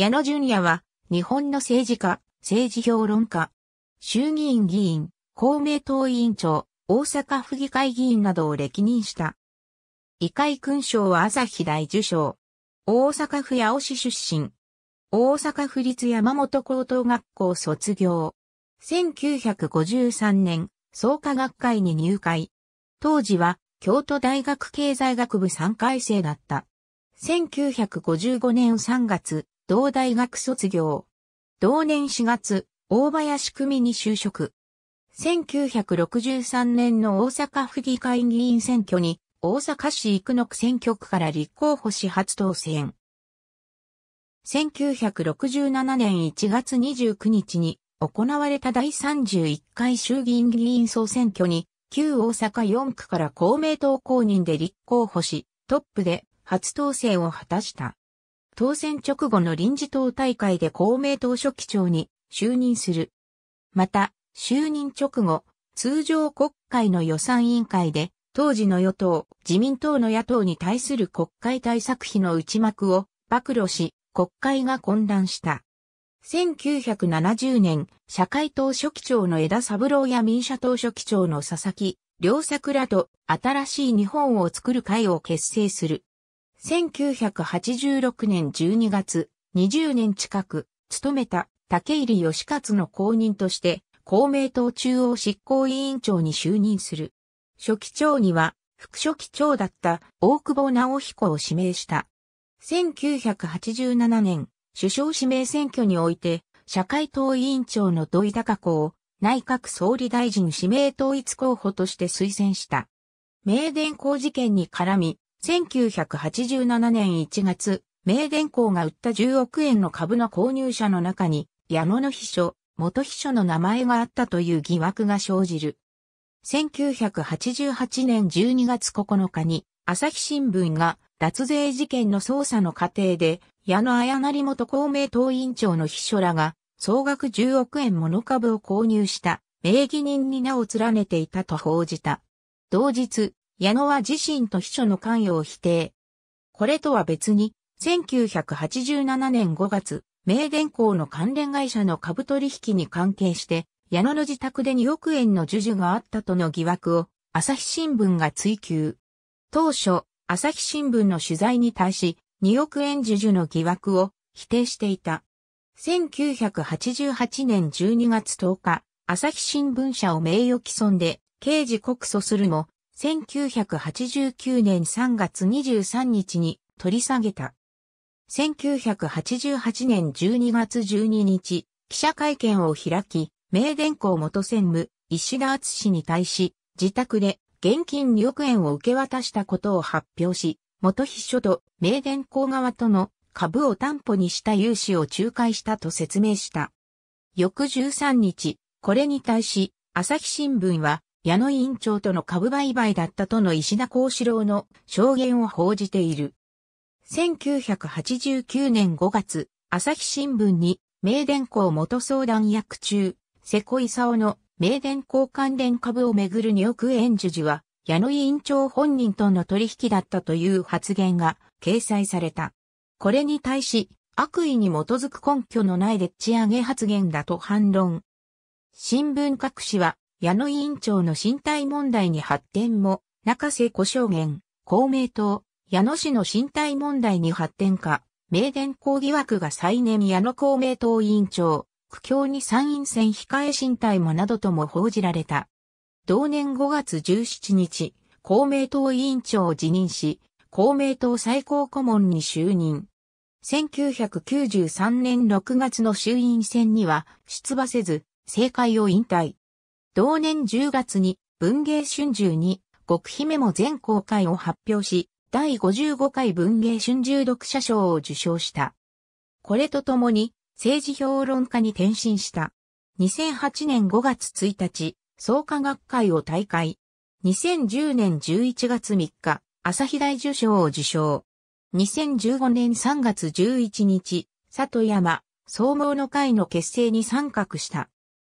矢野淳也は、日本の政治家、政治評論家、衆議院議員、公明党委員長、大阪府議会議員などを歴任した。異界勲章は朝日大受賞。大阪府八尾市出身。大阪府立山本高等学校卒業。1953年、創価学会に入会。当時は、京都大学経済学部3回生だった。1955年3月、同大学卒業。同年4月、大林組に就職。1963年の大阪府議会議員選挙に大阪市生野区選挙区から立候補し初当選。1967年1月29日に行われた第31回衆議院議員総選挙に旧大阪4区から公明党公認で立候補し、トップで初当選を果たした。当選直後の臨時党大会で公明党書記長に就任する。また、就任直後、通常国会の予算委員会で、当時の与党、自民党の野党に対する国会対策費の内幕を暴露し、国会が混乱した。1970年、社会党書記長の枝三郎や民社党書記長の佐々木、良作らと新しい日本を作る会を結成する。1986年12月、20年近く、務めた竹入義勝の公認として、公明党中央執行委員長に就任する。初期長には、副書記長だった大久保直彦を指名した。1987年、首相指名選挙において、社会党委員長の土井隆子を内閣総理大臣指名統一候補として推薦した。名電工事件に絡み、1987年1月、名電工が売った10億円の株の購入者の中に、矢野の秘書、元秘書の名前があったという疑惑が生じる。1988年12月9日に、朝日新聞が脱税事件の捜査の過程で、矢野綾成元公明党委員長の秘書らが、総額10億円もの株を購入した、名義人に名を連ねていたと報じた。同日、矢野は自身と秘書の関与を否定。これとは別に、1987年5月、名電工の関連会社の株取引に関係して、矢野の自宅で2億円の授受があったとの疑惑を、朝日新聞が追及。当初、朝日新聞の取材に対し、2億円授受の疑惑を否定していた。1988年12月10日、朝日新聞社を名誉毀損で刑事告訴するも、1989年3月23日に取り下げた。1988年12月12日、記者会見を開き、名電工元専務、石田敦氏に対し、自宅で現金2億円を受け渡したことを発表し、元秘書と名電工側との株を担保にした融資を仲介したと説明した。翌13日、これに対し、朝日新聞は、矢野委員長との株売買だったとの石田幸四郎の証言を報じている。1989年5月、朝日新聞に、名電工元相談役中、瀬古勲の名電工関連株をめぐる2億円授受は、矢野委員長本人との取引だったという発言が掲載された。これに対し、悪意に基づく根拠のないでっち上げ発言だと反論。新聞各紙は、矢野委員長の身体問題に発展も、中瀬古証言、公明党、矢野氏の身体問題に発展か、名電工疑惑が再燃矢野公明党委員長、苦境に参院選控え身体もなどとも報じられた。同年5月17日、公明党委員長を辞任し、公明党最高顧問に就任。1993年6月の衆院選には出馬せず、政界を引退。同年10月に文芸春秋に極秘メモ全公開を発表し、第55回文芸春秋読者賞を受賞した。これとともに政治評論家に転身した。2008年5月1日、創価学会を大会。2010年11月3日、朝日大受賞を受賞。2015年3月11日、里山、総合の会の結成に参画した。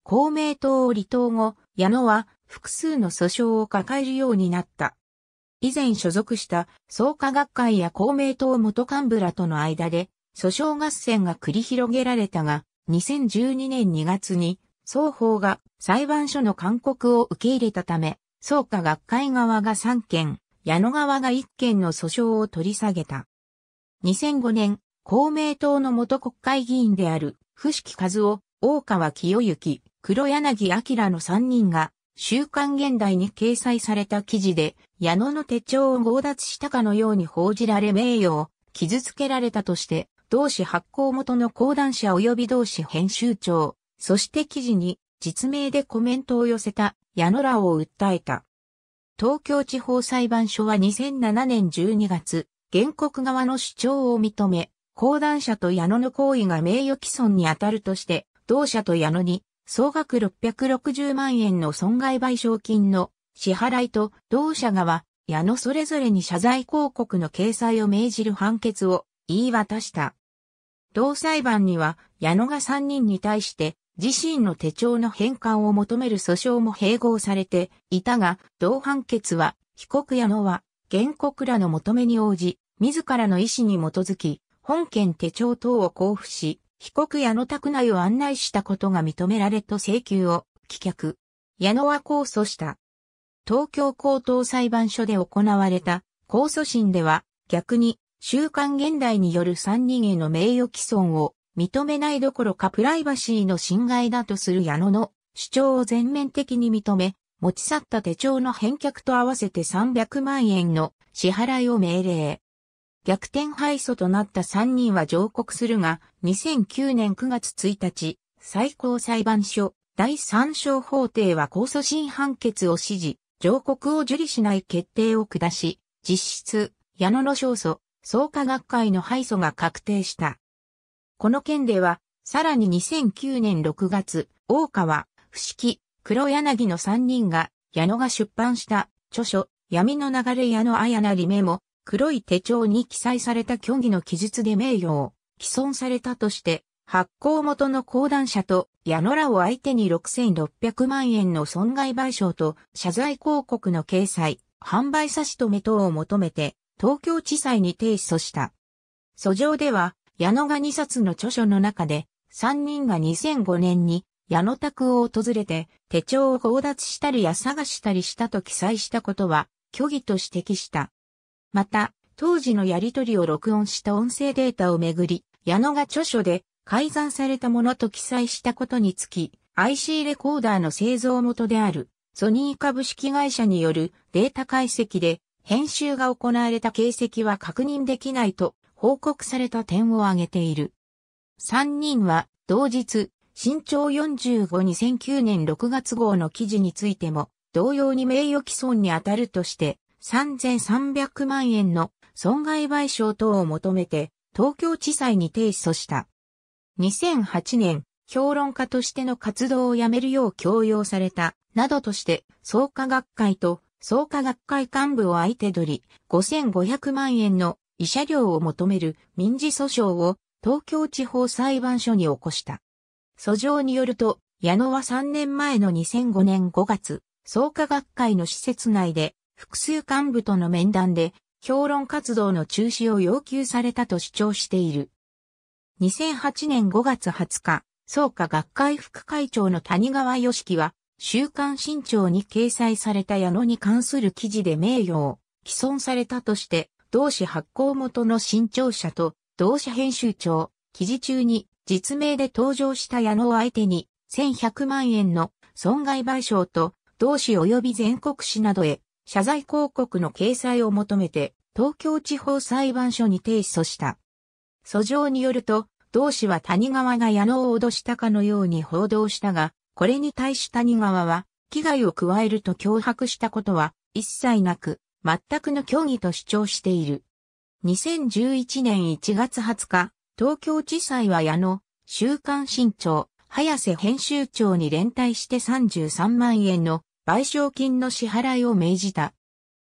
公明党を離党後、矢野は複数の訴訟を抱えるようになった。以前所属した創価学会や公明党元幹部らとの間で訴訟合戦が繰り広げられたが、2012年2月に双方が裁判所の勧告を受け入れたため、創価学会側が3件、矢野側が1件の訴訟を取り下げた。2005年、公明党の元国会議員である、伏木和夫、大川清行、黒柳明の3人が、週刊現代に掲載された記事で、矢野の手帳を強奪したかのように報じられ名誉を傷つけられたとして、同志発行元の講談社及び同志編集長、そして記事に実名でコメントを寄せた矢野らを訴えた。東京地方裁判所は2007年12月、原告側の主張を認め、講談社と矢野の行為が名誉毀損に当たるとして、同社と矢野に総額660万円の損害賠償金の支払いと同社側、矢野それぞれに謝罪広告の掲載を命じる判決を言い渡した。同裁判には矢野が3人に対して自身の手帳の返還を求める訴訟も併合されていたが、同判決は被告矢野は原告らの求めに応じ、自らの意思に基づき、本件手帳等を交付し、被告矢野宅内を案内したことが認められと請求を棄却。矢野は控訴した。東京高等裁判所で行われた控訴審では逆に週刊現代による3人への名誉毀損を認めないどころかプライバシーの侵害だとする矢野の主張を全面的に認め、持ち去った手帳の返却と合わせて300万円の支払いを命令。逆転敗訴となった3人は上告するが、2009年9月1日、最高裁判所第3小法廷は控訴審判決を指示、上告を受理しない決定を下し、実質、矢野の勝訴、創価学会の敗訴が確定した。この件では、さらに2009年6月、大川、伏木、黒柳の3人が、矢野が出版した著書、闇の流れ矢野綾なりメモ、黒い手帳に記載された虚偽の記述で名誉を毀損されたとして、発行元の講談社と矢野らを相手に6600万円の損害賠償と謝罪広告の掲載、販売差し止め等を求めて東京地裁に提訴した。訴状では矢野が2冊の著書の中で3人が2005年に矢野宅を訪れて手帳を強奪したりや探したりしたと記載したことは虚偽と指摘した。また、当時のやりとりを録音した音声データをめぐり、矢野が著書で改ざんされたものと記載したことにつき、IC レコーダーの製造元であるソニー株式会社によるデータ解析で編集が行われた形跡は確認できないと報告された点を挙げている。3人は同日、新潮45 2009年6月号の記事についても同様に名誉毀損に当たるとして3300万円の損害賠償等を求めて東京地裁に提訴した。2008年、評論家としての活動をやめるよう強要された、などとして、創価学会と創価学会幹部を相手取り、5500万円の慰謝料を求める民事訴訟を東京地方裁判所に起こした。訴状によると、矢野は3年前の2005年5月、創価学会の施設内で複数幹部との面談で、評論活動の中止を要求されたと主張している。2008年5月20日、創価学会副会長の谷川義樹は、週刊新潮に掲載された矢野に関する記事で名誉を既存されたとして、同志発行元の新潮社と同志編集長、記事中に実名で登場した矢野を相手に1100万円の損害賠償と同志及び全国紙などへ謝罪広告の掲載を求めて、東京地方裁判所に提訴した。訴状によると、同氏は谷川が矢野を脅したかのように報道したが、これに対し谷川は、危害を加えると脅迫したことは一切なく、全くの虚偽と主張している。2011年1月20日、東京地裁は矢野、週刊新潮、早瀬編集長に連帯して33万円の賠償金の支払いを命じた。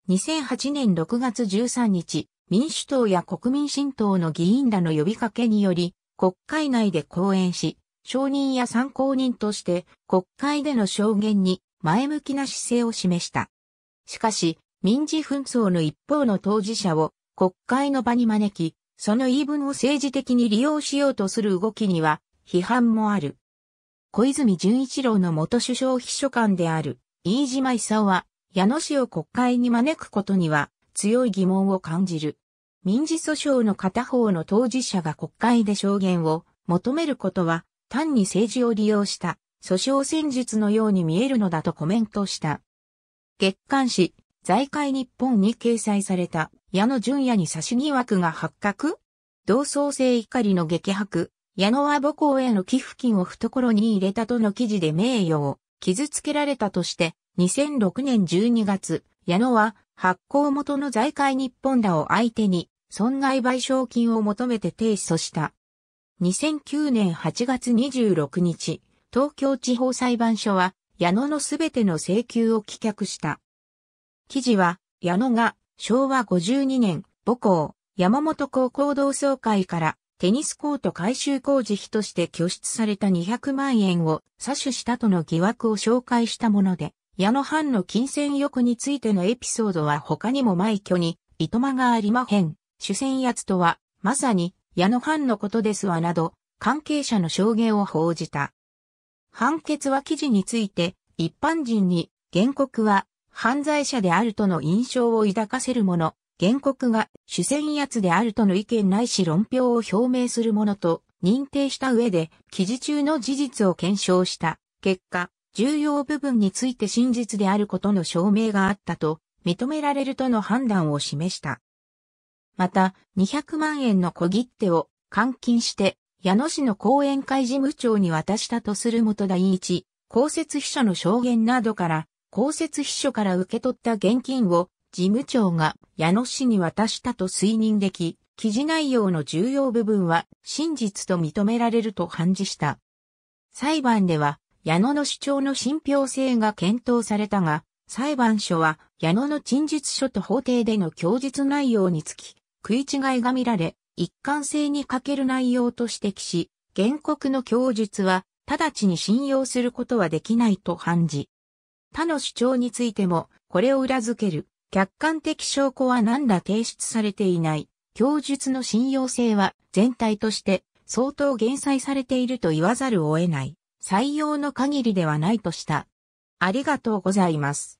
2008年6月13日、民主党や国民新党の議員らの呼びかけにより、国会内で講演し、証人や参考人として国会での証言に前向きな姿勢を示した。しかし、民事紛争の一方の当事者を国会の場に招き、その言い分を政治的に利用しようとする動きには批判もある。小泉純一郎の元首相秘書官である飯島勲は、矢野氏を国会に招くことには、強い疑問を感じる。民事訴訟の片方の当事者が国会で証言を求めることは、単に政治を利用した訴訟戦術のように見えるのだとコメントした。月刊誌、財界日本に掲載された矢野淳也に差し疑惑が発覚同窓生怒りの激白、矢野は母校への寄付金を懐に入れたとの記事で名誉を傷つけられたとして、2006年12月、矢野は発行元の財界日本らを相手に損害賠償金を求めて提訴した。2009年8月26日、東京地方裁判所は矢野のすべての請求を棄却した。記事は矢野が昭和52年母校山本高校同窓会からテニスコート改修工事費として拠出された200万円を詐取したとの疑惑を紹介したもので、矢野藩の金銭欲についてのエピソードは他にも枚挙に、いとまがありまへん、主戦奴とは、まさに、矢野藩のことですわなど、関係者の証言を報じた。判決は記事について、一般人に、原告は、犯罪者であるとの印象を抱かせるもの原告が主戦圧であるとの意見ないし論評を表明するものと認定した上で記事中の事実を検証した結果、重要部分について真実であることの証明があったと認められるとの判断を示した。また、200万円の小切手を換金して、矢野市の後援会事務長に渡したとする元田一、公設秘書の証言などから、公設秘書から受け取った現金を事務長が矢野氏に渡したと推認でき、記事内容の重要部分は真実と認められると判事した。裁判では、矢野の主張の信憑性が検討されたが、裁判所は矢野の陳述書と法廷での供述内容につき、食い違いが見られ、一貫性に欠ける内容と指摘し、原告の供述は直ちに信用することはできないと判事。他の主張についても、これを裏付ける客観的証拠は何ら提出されていない。供述の信用性は全体として相当減災されていると言わざるを得ない。採用の限りではないとした。ありがとうございます。